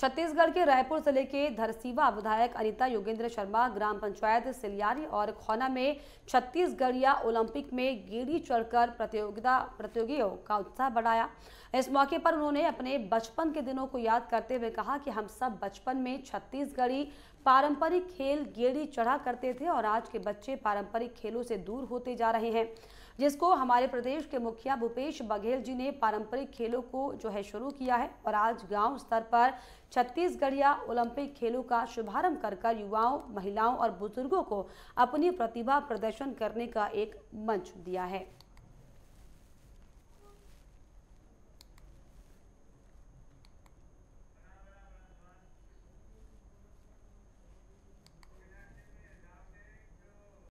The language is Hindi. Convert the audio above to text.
छत्तीसगढ़ के रायपुर जिले के धरसीवा विधायक अनिता योगेंद्र शर्मा ग्राम पंचायत सिलियारी और खौना में छत्तीसगढ़िया ओलंपिक में गेड़ी चढ़कर प्रतियोगिता प्रतियोगियों का उत्साह बढ़ाया इस मौके पर उन्होंने अपने बचपन के दिनों को याद करते हुए कहा कि हम सब बचपन में छत्तीसगढ़ी पारंपरिक खेल गेड़ी चढ़ा करते थे और आज के बच्चे पारंपरिक खेलों से दूर होते जा रहे हैं जिसको हमारे प्रदेश के मुखिया भूपेश बघेल जी ने पारंपरिक खेलों को जो है शुरू किया है और आज गाँव स्तर पर छत्तीसगढ़िया ओलंपिक खेलों का शुभारंभ कर कर युवाओं महिलाओं और बुजुर्गों को अपनी प्रतिभा प्रदर्शन करने का एक मंच दिया है